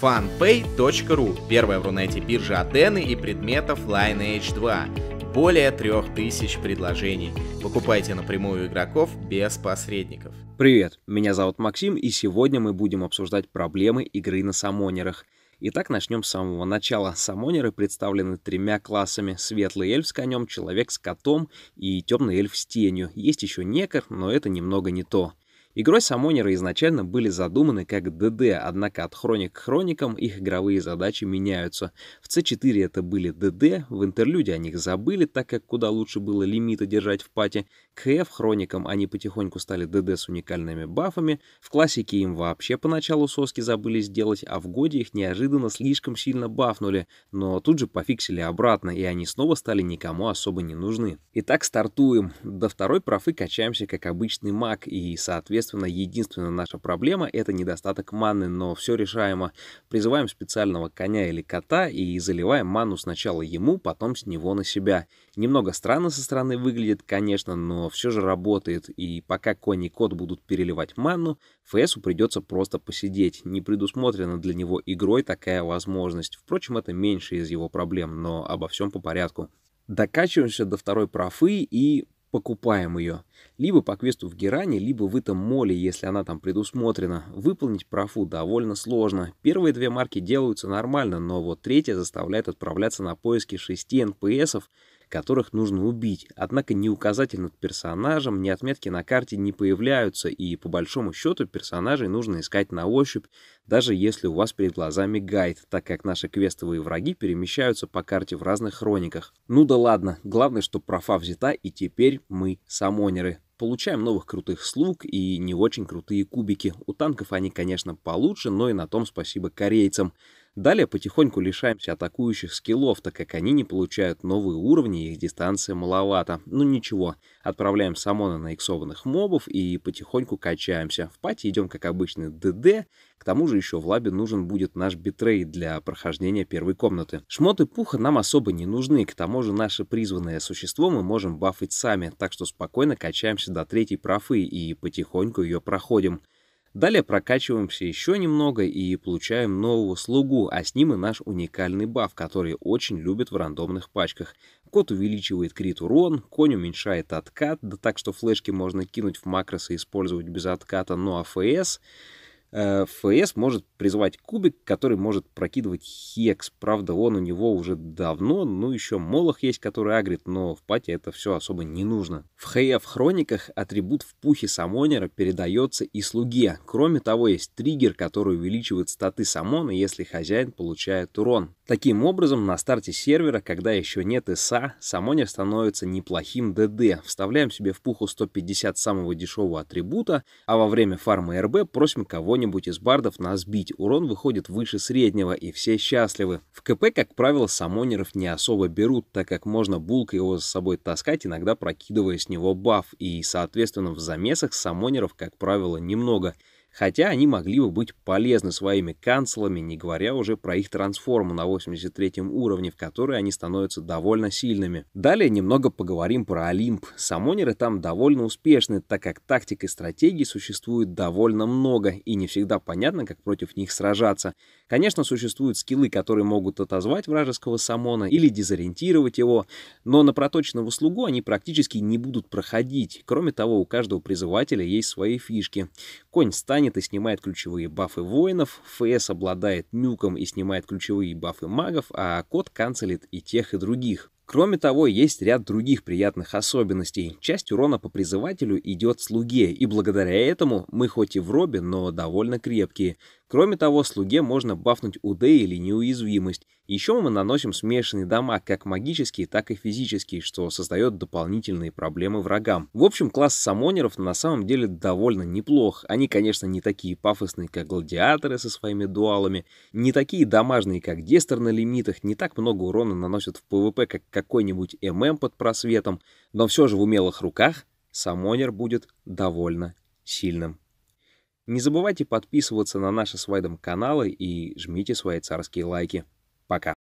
Funpay.ru – первая в Рунете биржа Атены и предметов Line h 2. Более 3000 предложений. Покупайте напрямую игроков без посредников. Привет, меня зовут Максим, и сегодня мы будем обсуждать проблемы игры на самонерах. Итак, начнем с самого начала. Самонеры представлены тремя классами. Светлый эльф с конем, человек с котом и темный эльф с тенью. Есть еще некор, но это немного не то. Игрой Самонеры изначально были задуманы как ДД, однако от хроник к хроникам их игровые задачи меняются. В C4 это были ДД, в интерлюде о них забыли, так как куда лучше было лимиты держать в пате, к F хроникам они потихоньку стали ДД с уникальными бафами, в классике им вообще поначалу соски забыли сделать, а в годе их неожиданно слишком сильно бафнули, но тут же пофиксили обратно, и они снова стали никому особо не нужны. Итак, стартуем. До второй профы качаемся как обычный маг, и соответственно Естественно, единственная наша проблема — это недостаток маны, но все решаемо. Призываем специального коня или кота и заливаем ману сначала ему, потом с него на себя. Немного странно со стороны выглядит, конечно, но все же работает, и пока конь и кот будут переливать ману, ФСу придется просто посидеть. Не предусмотрена для него игрой такая возможность. Впрочем, это меньше из его проблем, но обо всем по порядку. Докачиваемся до второй профы и покупаем ее. Либо по квесту в Геране, либо в этом моле, если она там предусмотрена. Выполнить профу довольно сложно. Первые две марки делаются нормально, но вот третья заставляет отправляться на поиски шести НПСов, которых нужно убить, однако ни указатель над персонажем, ни отметки на карте не появляются, и по большому счету персонажей нужно искать на ощупь, даже если у вас перед глазами гайд, так как наши квестовые враги перемещаются по карте в разных хрониках. Ну да ладно, главное, что профа взята, и теперь мы самонеры, получаем новых крутых слуг и не очень крутые кубики. У танков они, конечно, получше, но и на том спасибо корейцам. Далее потихоньку лишаемся атакующих скиллов, так как они не получают новые уровни, их дистанция маловато. Ну ничего, отправляем самона на иксованных мобов и потихоньку качаемся. В пати идем как обычный ДД, к тому же еще в лабе нужен будет наш битрейт для прохождения первой комнаты. Шмоты пуха нам особо не нужны, к тому же наше призванное существо мы можем бафить сами, так что спокойно качаемся до третьей профы и потихоньку ее проходим. Далее прокачиваемся еще немного и получаем нового слугу, а с ним и наш уникальный баф, который очень любят в рандомных пачках. Кот увеличивает крит урон, конь уменьшает откат, да так что флешки можно кинуть в макросы и использовать без отката, но ну АФС... Э, ФС может призвать кубик, который может прокидывать хекс. Правда, он у него уже давно, ну еще молох есть, который агрит, но в пате это все особо не нужно. В ХФ-хрониках атрибут в пухе самонера передается и слуге. Кроме того, есть триггер, который увеличивает статы самона, если хозяин получает урон. Таким образом, на старте сервера, когда еще нет ИСа, самонер становится неплохим ДД. Вставляем себе в пуху 150 самого дешевого атрибута, а во время фарма РБ просим кого-нибудь из бардов нас бить. Урон выходит выше среднего, и все счастливы. В КП, как правило, самонеров не особо берут, так как можно булкой его с собой таскать, иногда прокидывая с него баф, и, соответственно, в замесах самонеров, как правило, немного хотя они могли бы быть полезны своими канцелами, не говоря уже про их трансформу на 83 уровне, в которой они становятся довольно сильными. Далее немного поговорим про Олимп. Самонеры там довольно успешны, так как тактик и стратегий существует довольно много, и не всегда понятно, как против них сражаться. Конечно, существуют скиллы, которые могут отозвать вражеского самона или дезориентировать его, но на проточного слугу они практически не будут проходить. Кроме того, у каждого призывателя есть свои фишки. Конь станет и снимает ключевые бафы воинов, ФС обладает нюком и снимает ключевые бафы магов, а кот канцелит и тех, и других. Кроме того, есть ряд других приятных особенностей. Часть урона по призывателю идет слуге, и благодаря этому мы хоть и в робе, но довольно крепкие. Кроме того, слуге можно бафнуть УД или неуязвимость. Еще мы наносим смешанный дома, как магический, так и физический, что создает дополнительные проблемы врагам. В общем, класс самонеров на самом деле довольно неплох. Они, конечно, не такие пафосные, как гладиаторы со своими дуалами, не такие домажные, как Дестер на лимитах, не так много урона наносят в ПВП, как какой-нибудь ММ под просветом, но все же в умелых руках самонер будет довольно сильным. Не забывайте подписываться на наши с Вайдом каналы и жмите свои царские лайки. Пока.